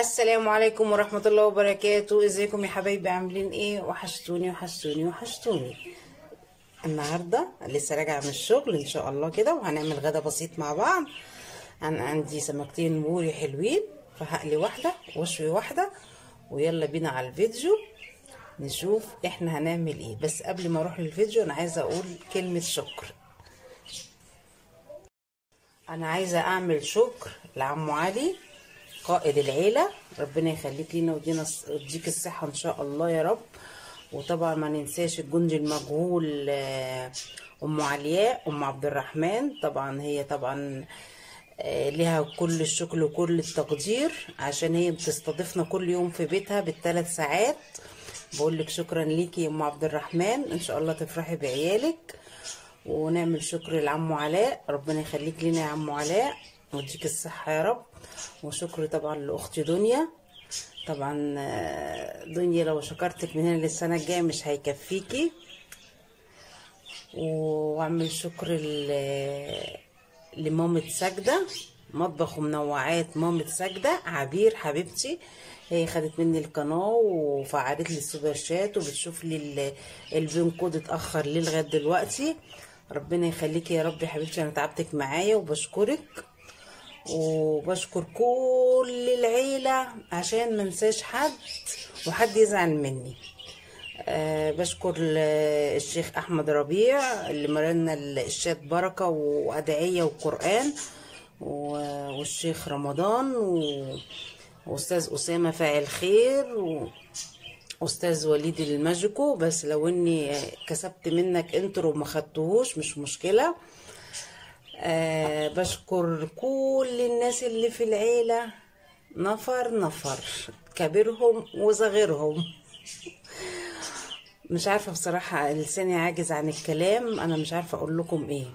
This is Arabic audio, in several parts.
السلام عليكم ورحمة الله وبركاته ازيكم يا حبايبي عاملين ايه وحشتوني وحشتوني وحشتوني النهاردة لسه راجعة من الشغل ان شاء الله كده وهنعمل غدا بسيط مع بعض انا عندي سمكتين موري حلوين فهقلي واحدة واشوي واحدة ويلا بينا على الفيديو نشوف احنا هنعمل ايه بس قبل ما اروح للفيديو انا عايزة اقول كلمة شكر انا عايزة اعمل شكر لعمو علي قائد العيلة ربنا يخليك لينا ودينا يديك الصحة ان شاء الله يا رب وطبعا ما ننساش الجندي المجهول آه، ام علياء ام عبد الرحمن طبعا هي طبعا آه، لها كل الشكر وكل التقدير عشان هي بتستضيفنا كل يوم في بيتها بالثلاث ساعات بقول لك شكرا ليكي يا ام عبد الرحمن ان شاء الله تفرحي بعيالك ونعمل شكر لعمو علاء ربنا يخليك لنا يا عمو علاء وديك الصحة يا رب وشكري طبعا لأختي دنيا طبعا آه، دنيا لو شكرتك من هنا للسنة الجاية مش هيكفيكي واعمل شكر لمامة ساجدة مطبخ ومنوعات مامة ساجدة عبير حبيبتي هي خدت مني القناة وفعلت لي السوبر شات وبتشوف لي البين كود اتأخر ليه لغاية دلوقتي ربنا يخليكي يا رب يا حبيبتي انا تعبتك معايا وبشكرك وبشكر كل العيلة عشان منساش حد وحد يزعل مني أه بشكر الشيخ احمد ربيع اللي مرنا الشات بركه وادعيه وقران والشيخ رمضان واستاذ اسامه فاعل خير و... استاذ وليد الماجيكو بس لو اني كسبت منك انترو وما خدتهوش مش مشكله آه، بشكر كل الناس اللي في العيلة نفر نفر كبيرهم وصغيرهم مش عارفة بصراحة لساني عاجز عن الكلام أنا مش عارفة أقول لكم إيه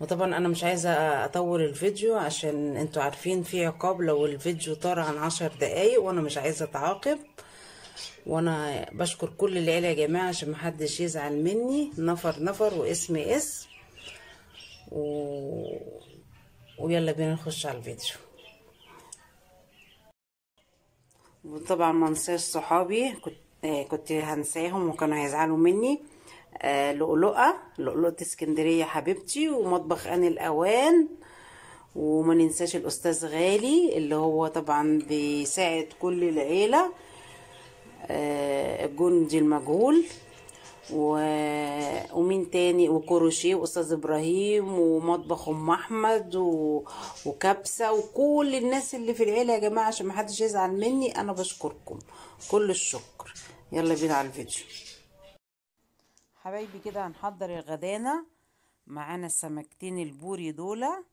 وطبعا أنا مش عايزة أطول الفيديو عشان أنتوا عارفين في عقاب لو الفيديو طار عن عشر دقايق وأنا مش عايزة أتعاقب وأنا بشكر كل العيلة يا جماعة عشان محدش يزعل مني نفر نفر واسم اسم و... ويلا بينا نخش على الفيديو وطبعا ما انساش صحابي كنت آه كنت هنساهم وكانوا هيزعلوا مني آه لؤلؤه لؤلؤه اسكندريه حبيبتي ومطبخ ان الاوان وما ننساش الاستاذ غالي اللي هو طبعا بيساعد كل العيله آه الجندي المجهول و... ومين تاني وكروشيه واستاذ ابراهيم ومطبخ ام احمد و... وكبسه وكل الناس اللي في العيله يا جماعه عشان ما حدش يزعل مني انا بشكركم كل الشكر يلا بينا على الفيديو حبايبي كده هنحضر الغدانه معانا السمكتين البوري دولا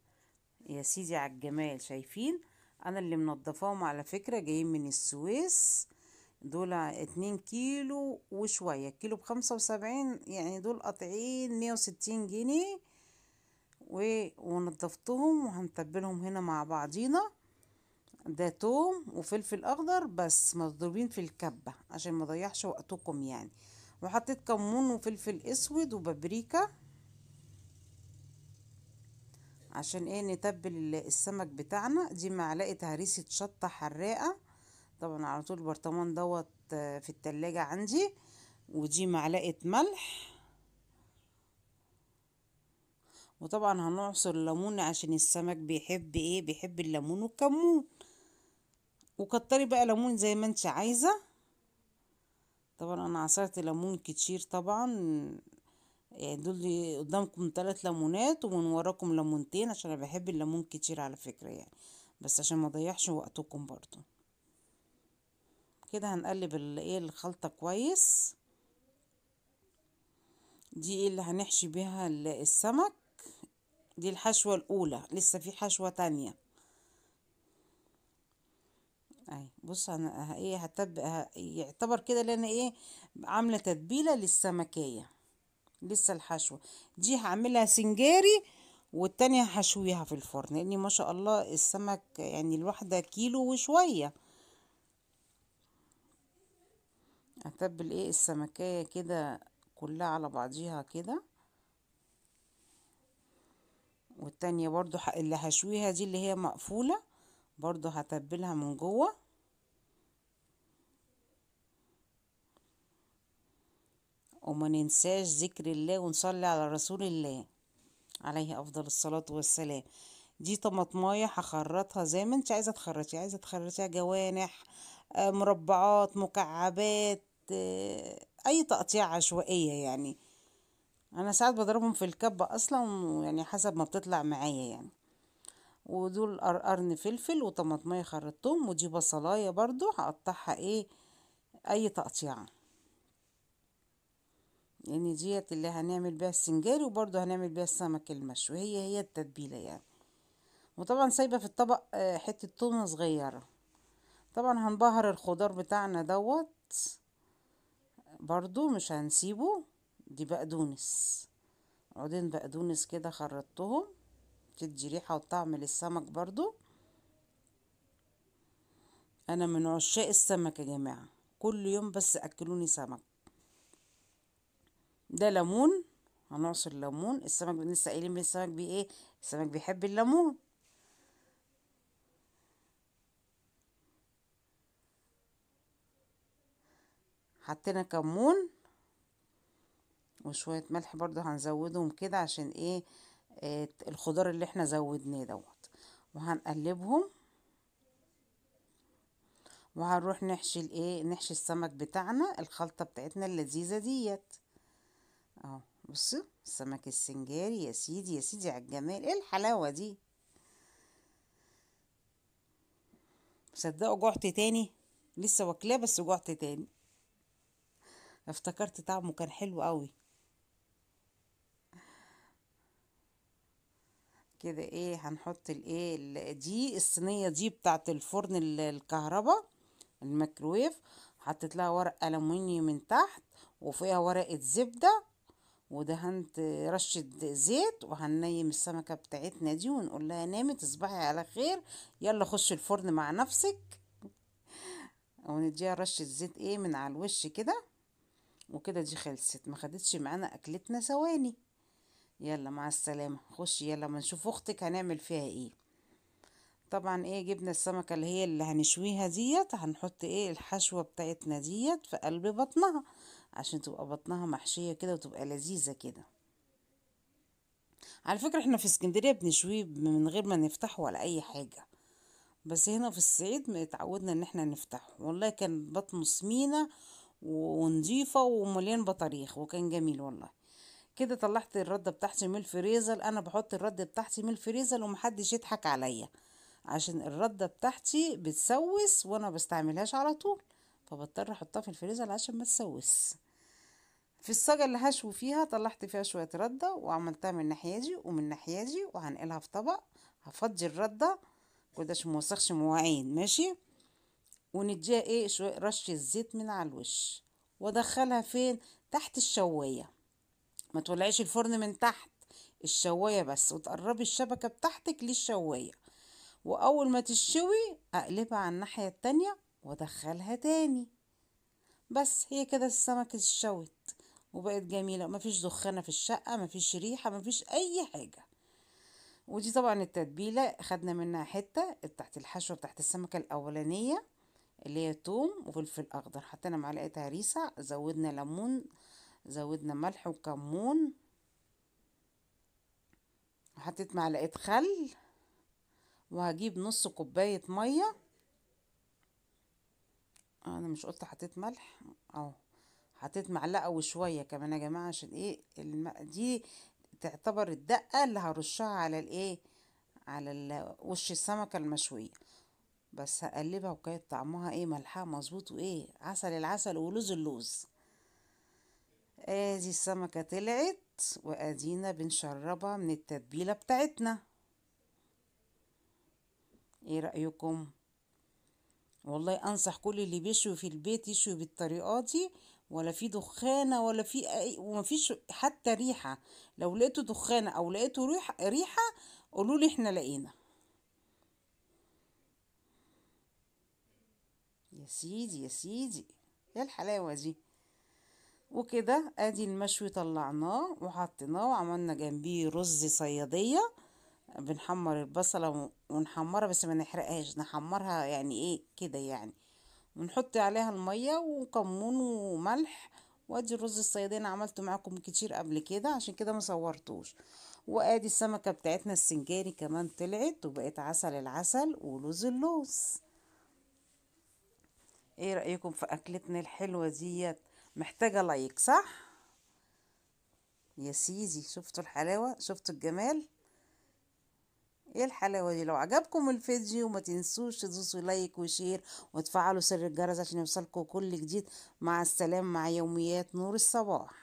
يا سيدي على الجمال شايفين انا اللي منضفاهم على فكره جايين من السويس دول اتنين كيلو وشوية كيلو بخمسة وسبعين يعني دول قطعين مية وستين جنيه و... ونضفتهم وهنتبلهم هنا مع بعضينا ده توم وفلفل اخضر بس مضروبين في الكبة عشان ما ضيحش وقتكم يعني وحطيت كمون وفلفل اسود وبابريكا عشان ايه نتبل السمك بتاعنا دي معلقة هريسة شطة حراقة طبعا على طول البرطمان دوت آه، في التلاجة عندي ودي معلقة ملح وطبعا هنعصر الليمون عشان السمك بيحب ايه بيحب الليمون والكمون وكتري بقى ليمون زي ما انت عايزه طبعا انا عصرت ليمون كتير طبعا يعني دول قدامكم ثلاث ليمونات ومن وراكم ليمونتين عشان انا بحب الليمون كتير على فكره يعني بس عشان ما اضيعش وقتكم برضو كده هنقلب الايه الخلطة كويس دي إيه اللي هنحشي بيها السمك دي الحشوة الاولى لسه في حشوة تانية اهي بص انا ايه هتب يعتبر كده لان ايه عامله تتبيله للسمكيه لسه الحشوه دي هعملها سنجاري والتانية هشويها في الفرن لان ما شاء الله السمك يعني الواحده كيلو وشويه هتبل ايه السمكية كده كلها على بعضيها كده والتانية برضو اللي هشويها دي اللي هي مقفولة برضو هتبلها من جوه وما ننساش ذكر الله ونصلي على رسول الله عليه افضل الصلاة والسلام دي طماطماية هخرطها زي ما انت عايزة تخرطي عايزة تخرطيها جوانح آه، مربعات مكعبات اي تقطيع عشوائيه يعني انا ساعات بضربهم في الكبه اصلا يعني حسب ما بتطلع معايا يعني ودول قرقرن فلفل وطماطمية خرطتهم ودي بصلاية برضو هقطعها ايه اي تقطيعة يعني ديت اللي هنعمل بيها السنجاري وبرضو هنعمل بيها السمك المشوي هي هي التتبيلة يعني وطبعا سايبة في الطبق آه، حتة تونة صغيرة طبعا هنبهر الخضار بتاعنا دوت برضو مش هنسيبه دي بقدونس عودين بقدونس كده خرطتهم تدي ريحة وطعم للسمك برضو انا من عشاق السمك يا جماعة كل يوم بس اكلوني سمك ده ليمون هنعصر ليمون السمك لسه قايلين السمك بيه ايه السمك بيحب الليمون حطينا كمون وشوية ملح برضو هنزودهم كده عشان ايه, إيه الخضار اللي احنا زودناه دوت وهنقلبهم وهنروح نحشي الايه نحشي السمك بتاعنا الخلطة بتاعتنا اللذيذة ديت اهو بصي السمك السنجاري يا سيدي يا سيدي على الجمال ايه الحلاوة دي صدقوا جعت تاني لسه واكلاه بس جعت تاني افتكرت طعمه كان حلو قوي كده ايه هنحط الايه دي الصينيه دي بتاعه الفرن الكهرباء الميكرويف حطيت لها ورق الومنيوم من تحت وفيها ورقه زبده ودهنت رشة زيت وهننيم السمكة بتاعتنا دي ونقول لها نامي تصبحي على خير يلا خش الفرن مع نفسك ونديها رشة زيت ايه من على الوش كده وكده دي خلصت ما خدتش معانا اكلتنا ثواني يلا مع السلامه خش يلا ما نشوف اختك هنعمل فيها ايه طبعا ايه جبنا السمكه اللي هي اللي هنشويها ديت هنحط ايه الحشوه بتاعتنا ديت في قلب بطنها عشان تبقى بطنها محشيه كده وتبقى لذيذه كده على فكره احنا في اسكندريه بنشويه من غير ما نفتحه ولا اي حاجه بس هنا في الصعيد اتعودنا ان احنا نفتحه والله كان بطنه سمينه ونضيفة ومليان بطاريخ وكان جميل والله كده طلعت الردة بتاعتي من الفريزر انا بحط الردة بتاعتي من الفريزر ومحدش يضحك عليا عشان الردة بتاعتي بتسوس وانا بستعملهاش على طول فبضطر احطها في الفريزر عشان ما تسوس في الصاجة اللي هشوي فيها طلعت فيها شوية ردة وعملتها من الناحية دي ومن الناحية دي وهنقلها في طبق هفضي الردة كده عشان موسخش مواعين ماشي ونديها ايه شوية رشة زيت من على الوش وادخلها فين تحت الشواية ما تولعيش الفرن من تحت الشواية بس وتقربي الشبكة بتاعتك للشواية واول ما تشوي اقلبها على الناحية التانية وادخلها تاني بس هي كده السمك اتشوت وبقت جميلة مفيش دخانة في الشقة مفيش ريحة مفيش أي حاجة ودي طبعا التتبيلة خدنا منها حتة بتاعت الحشوة بتاعت السمكة الأولانية اللي هي توم وفلفل اخضر حطينا معلقه هريسه زودنا ليمون زودنا ملح وكمون وحطيت معلقه خل وهجيب نص كوبايه ميه انا مش قلت حطيت ملح اهو حطيت معلقه وشويه كمان يا جماعه عشان ايه الم... دي تعتبر الدقه اللي هرشها على الايه على وش السمكه المشويه بس هقلبها وكانت طعمها ايه ملحها مظبوط وايه عسل العسل ولوز اللوز ادي السمكه طلعت وادينا بنشربها من التتبيله بتاعتنا ايه رايكم والله انصح كل اللي بيشوي في البيت يشوي بالطريقه دي ولا في دخانه ولا في أي... ومفيش حتى ريحه لو لقيتوا دخانه او لقيتوا ريحه ريحه قولوا لي احنا لقينا يا سيدي يا سيدي يا الحلاوة دي وكده ادي المشوي طلعناه وحطيناه وعملنا جنبيه رز صيادية بنحمر البصلة ونحمرها بس ما نحرقهاش نحمرها يعني ايه كده يعني ونحط عليها المية وكمون وملح وادي الرز الصيادية انا عملته معاكم كتير قبل كده عشان كده ما صورتوش وادي السمكة بتاعتنا السنجاري كمان طلعت وبقت عسل العسل ولوز اللوز ايه رأيكم في اكلتنا الحلوة ديت محتاجة لايك صح يا سيدي شفتوا الحلاوة شفتوا الجمال ايه الحلاوة دي لو عجبكم الفيديو ما تنسوش تدوسوا لايك وشير وتفعلوا سر الجرس عشان يوصلكم كل جديد مع السلامة مع يوميات نور الصباح